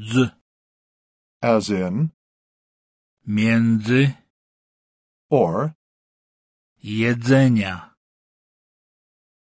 z as in między or jedzenia